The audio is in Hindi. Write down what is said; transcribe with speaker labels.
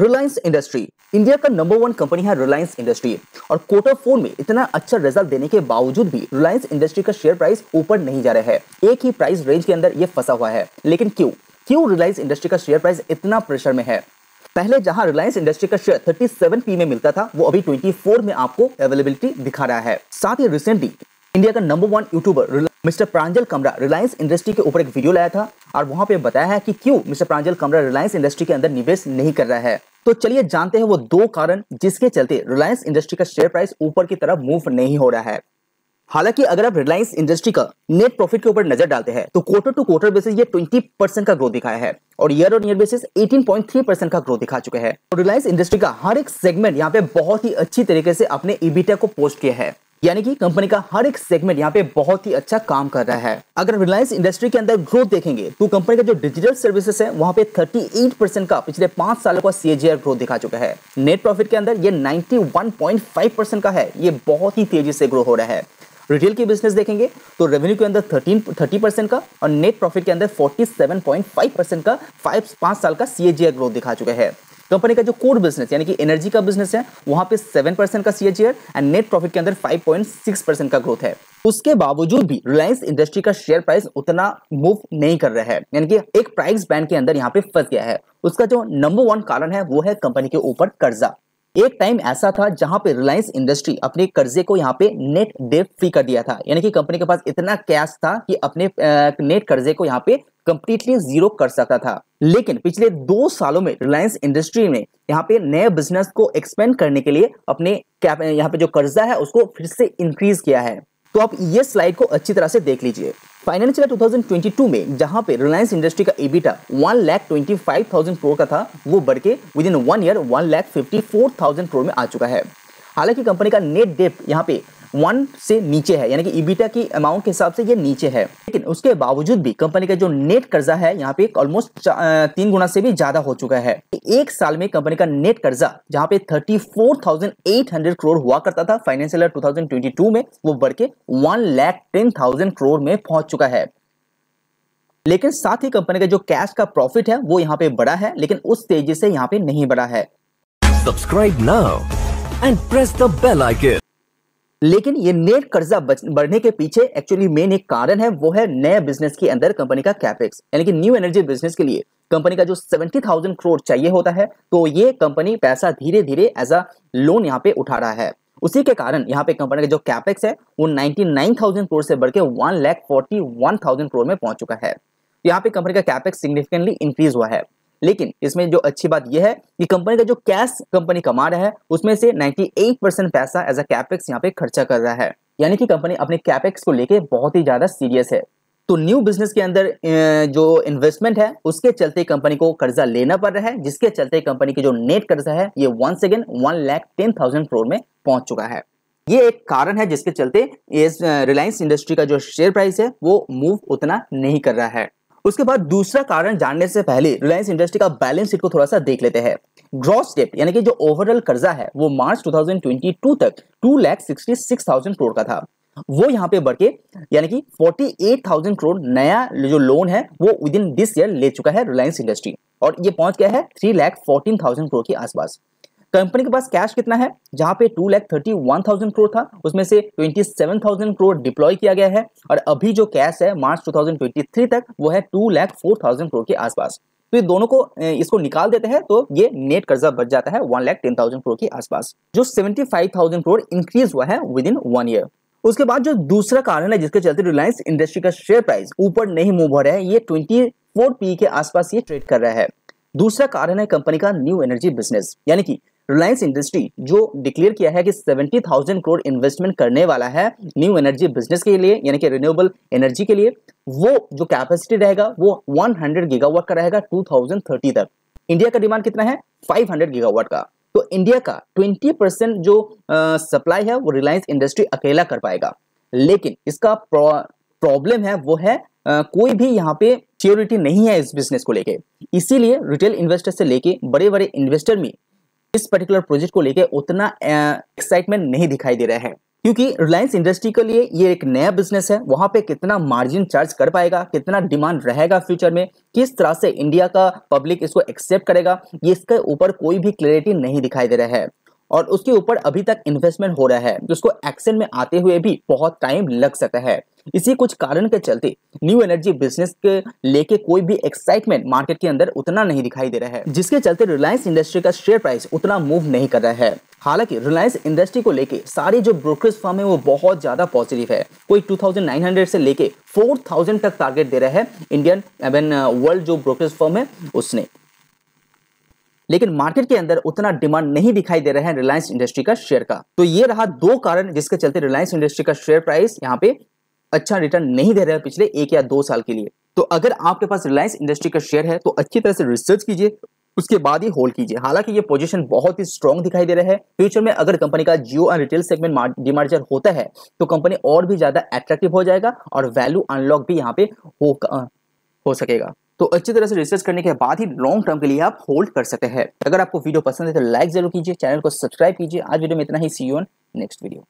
Speaker 1: रिलायंस इंडस्ट्री इंडिया का नंबर वन कंपनी है रिलायंस इंडस्ट्री और क्वार्टर फोर में इतना अच्छा रिजल्ट देने के बावजूद भी रिलायंस इंडस्ट्री का शेयर प्राइस ऊपर नहीं जा रहा है एक ही प्राइस रेंज के अंदर यह फंसा हुआ है लेकिन क्यों क्यों रिलायंस इंडस्ट्री का शेयर प्राइस इतना प्रेशर में है पहले जहां रिलायंस इंडस्ट्री का शेयर 37 पी में मिलता था वो अभी 24 में आपको अवेलेबिलिटी दिखा रहा है साथ ही रिसेंटली इंडिया का number one YouTuber mister Pranjal Kamra Reliance industry के ऊपर एक वीडियो लाया था और वहां पे बताया है कि क्यों मिस्टर प्रांजल कमरा रिलायंस इंडस्ट्री के अंदर निवेश नहीं कर रहा है तो चलिए जानते हैं वो दो कारण जिसके चलते रिलायंस इंडस्ट्री का शेयर प्राइस ऊपर की तरफ मूव नहीं हो रहा है हालांकि अगर आप रिलायंस इंडस्ट्री का नेट प्रॉफिट के ऊपर नजर डालते हैं तो क्वार्टर टू क्वार्टर बेसिस ये 20 परसेंट का ग्रोथ दिखाया है और year on year basis 18.3 percent का ग्रोथ दिखा चुके हैं और रिलायंस इंडस्ट्री का हर एक सेगमेंट यहाँ पे बहुत ही अच्छी तरीके से अपने ईबीटा को पोस्ट किया है यानी कि कंपनी का हर एक सेगमेंट यहाँ पे बहुत ही अच्छा काम कर रहा है अगर रिलायंस इंडस्ट्री के अंदर ग्रोथ देखेंगे तो कंपनी का जो डिजिटल सर्विसेज है वहाँ पे 38 परसेंट का पिछले पांच सालों का सीएजीआर ग्रोथ दिखा चुका है नेट प्रॉफिट के अंदर ये 91.5 परसेंट का है ये बहुत ही तेजी से ग्रो हो रहा है रिटेल की बिजनेस देखेंगे तो रेवेन्यू के अंदर थर्टीन थर्टी परसेंट का और नेट प्रॉफिट के अंदर forty seven point five percent का फाइव पांच साल का सीएजीआर ग्रोथ दिखा चुका है कंपनी का जो कोर बिजनेस यानी कि एनर्जी का बिजनेस है वहां पे सेवन परसेंट का सी एंड नेट प्रॉफिट के अंदर फाइव पॉइंट सिक्स परसेंट का ग्रोथ है उसके बावजूद भी रिलायंस इंडस्ट्री का शेयर प्राइस उतना मूव नहीं कर रहा है यानी कि एक प्राइस बैंड के अंदर यहाँ पे फंस गया है उसका जो नंबर वन कारण है वो है कंपनी के ऊपर कर्जा एक टाइम ऐसा था जहां पे रिलायंस इंडस्ट्री अपने कर्जे को यहाँ पे नेट डेट फ्री कर दिया था यानी कि कंपनी के पास इतना कैश था कि अपने नेट कर्जे को यहाँ पे कंप्लीटली जीरो कर सकता था लेकिन पिछले दो सालों में रिलायंस इंडस्ट्री ने यहाँ पे नए बिजनेस को एक्सपेंड करने के लिए अपने यहाँ पे जो कर्जा है उसको फिर से इंक्रीज किया है तो आप ये स्लाइड को अच्छी तरह से देख लीजिए फाइनेंशियल 2022 में जहां पे रिलायंस इंडस्ट्री का EBITDA one lakh twenty five thousand crore का था वो बढ़ के within one year one lakh fifty four thousand crore में आ चुका है हालांकि कंपनी का नेट डेप यहाँ पे वन से नीचे है यानी कि इबिटा की अमाउंट के हिसाब से ये नीचे है लेकिन उसके बावजूद भी कंपनी का जो नेट कर्जा है यहाँ पे ऑलमोस्ट तीन गुना से भी ज्यादा हो चुका है एक साल में कंपनी का नेट कर्जा जहाँ पे thirty four thousand eight hundred crore हुआ करता था फाइनेंशियल ईयर टू में वो बढ़ के one lakh ten thousand crore में पहुंच चुका है लेकिन साथ ही कंपनी का जो कैश का प्रॉफिट है वो यहाँ पे बड़ा है लेकिन उस तेजी से यहाँ पे नहीं बढ़ा है subscribe now and press the bell icon लेकिन ये नेट कर्जा बढ़ने के पीछे एक्चुअली मेन एक कारण है वो है नए बिजनेस के अंदर कंपनी का कैपेक्स यानी कि न्यू एनर्जी बिजनेस के लिए कंपनी का जो सेवेंटी थाउजेंड करोड़ चाहिए होता है तो ये कंपनी पैसा धीरे धीरे एज अ लोन यहाँ पे उठा रहा है उसी के कारण यहाँ पे कंपनी का जो कैपेक्स है वो नाइनटी नाइन थाउजेंड करोड़ से बढ़ के one lakh forty one thousand crore में पहुंच चुका है तो यहाँ पे कंपनी का कैपेक्स सिग्निफिकेंटली इंक्रीज हुआ है लेकिन इसमें जो अच्छी बात यह है कि कंपनी का जो कैश कंपनी कमा रहा है उसमें से 98 परसेंट पैसा एज अ कैपेक्स यहाँ पे खर्चा कर रहा है यानी कि कंपनी अपने कैपेक्स को लेके बहुत ही ज्यादा सीरियस है तो न्यू बिजनेस के अंदर जो इन्वेस्टमेंट है उसके चलते कंपनी को कर्जा लेना पड़ रहा है जिसके चलते कंपनी की जो नेट कर्जा है ये one second one lakh ten thousand crore में पहुंच चुका है ये एक कारण है जिसके चलते इस रिलायंस इंडस्ट्री का जो शेयर प्राइस है वो मूव उतना नहीं कर रहा है उसके बाद दूसरा कारण जानने से पहले रिलायंस इंडस्ट्री का बैलेंस शीट को थोड़ा सा देख लेते हैं ग्रॉस डेट यानी कि जो ओवरऑल कर्जा है वो मार्च 2022 तक two lakh sixty six thousand crore का था वो यहाँ पे बढ़ के यानी कि फोर्टी एट थाउजेंड करोड़ नया जो लोन है वो विद इन दिस ईयर ले चुका है रिलायंस इंडस्ट्री और ये पहुंच गया है three lakh fourteen thousand crore के आसपास कंपनी के पास कैश कितना है जहां पे two lakh thirty one thousand crore था उसमें से twenty seven thousand crore deploy किया गया है और अभी जो कैश है March two thousand twenty three तक वो है two lakh four thousand crore के आसपास तो ये दोनों को इसको निकाल देते हैं तो ये नेट कर्जा बच जाता है one lakh ten thousand crore के आसपास जो seventy five thousand crore increase हुआ है विद इन वन ईयर उसके बाद जो दूसरा कारण है जिसके चलते रिलायंस इंडस्ट्री का शेयर प्राइस ऊपर नहीं मूव हो रहा है ये ट्वेंटी फोर पी के आसपास ये ट्रेड कर रहा है दूसरा कारण है कंपनी का न्यू एनर्जी बिजनेस यानी कि रिलायंस इंडस्ट्री जो डिक्लेयर किया है कि 70,000 करोड़ इन्वेस्टमेंट करने वाला है न्यू एनर्जी बिजनेस के लिए यानी कि रिन्यूएबल एनर्जी के लिए वो जो कैपेसिटी रहेगा वो 100 गीगावाट का रहेगा 2030 तक इंडिया का डिमांड कितना है 500 गीगावाट का तो इंडिया का 20 परसेंट जो सप्लाई है वो रिलायंस इंडस्ट्री अकेला कर पाएगा लेकिन इसका प्रॉब्लम है वो है Uh, कोई भी यहाँ पे श्योरिटी नहीं है इस बिजनेस को लेके इसीलिए रिटेल इन्वेस्टर से लेके बड़े बड़े इन्वेस्टर में इस पर्टिकुलर प्रोजेक्ट को लेकर उतना एक्साइटमेंट नहीं दिखाई दे रहा है क्योंकि रिलायंस इंडस्ट्री के लिए ये एक नया बिजनेस है वहां पे कितना मार्जिन चार्ज कर पाएगा कितना डिमांड रहेगा फ्यूचर में किस तरह से इंडिया का पब्लिक इसको एक्सेप्ट करेगा ये इसके ऊपर कोई भी क्लैरिटी नहीं दिखाई दे रहा है और उसके ऊपर अभी तक इन्वेस्टमेंट हो रहा है जिसको तो एक्शन में आते हुए भी बहुत टाइम लग सकता है इसी कुछ कारण के चलते न्यू एनर्जी बिजनेस के लेके कोई भी एक्साइटमेंट मार्केट के अंदर उतना नहीं दिखाई दे रहा है जिसके चलते रिलायंस इंडस्ट्री का शेयर प्राइस उतना मूव नहीं कर रहा है हालांकि रिलायंस इंडस्ट्री को लेके सारे जो ब्रोकरेज फर्म है वो बहुत ज्यादा पॉजिटिव है कोई 2900 से लेके 4000 तक टारगेट दे रहा है इंडियन एवन वर्ल्ड जो ब्रोकरेज फर्म है उसने लेकिन मार्केट के अंदर उतना डिमांड नहीं दिखाई दे रहा है रिलायंस इंडस्ट्री का शेयर का तो ये रहा दो कारण जिसके चलते रिलायंस इंडस्ट्री का शेयर प्राइस यहाँ पे अच्छा रिटर्न नहीं दे रहा है पिछले एक या दो साल के लिए तो अगर आपके पास रिलायंस इंडस्ट्री का शेयर है तो अच्छी तरह से रिसर्च कीजिए उसके बाद ही होल्ड कीजिए हालांकि ये पोजीशन बहुत ही स्ट्रॉन्ग दिखाई दे रहा है फ्यूचर में अगर कंपनी का Jio and retail segment demerger होता है तो कंपनी और भी ज्यादा एट्रैक्टिव हो जाएगा और वैल्यू अनलॉक भी यहाँ पे हो, हो सकेगा तो अच्छी तरह से रिसर्च करने के बाद ही लॉन्ग टर्म के लिए आप होल्ड कर सकते हैं अगर आपको वीडियो पसंद है तो लाइक जरूर कीजिए चैनल को सब्सक्राइब कीजिए आज वीडियो में इतना ही सी यू नेक्स्ट वीडियो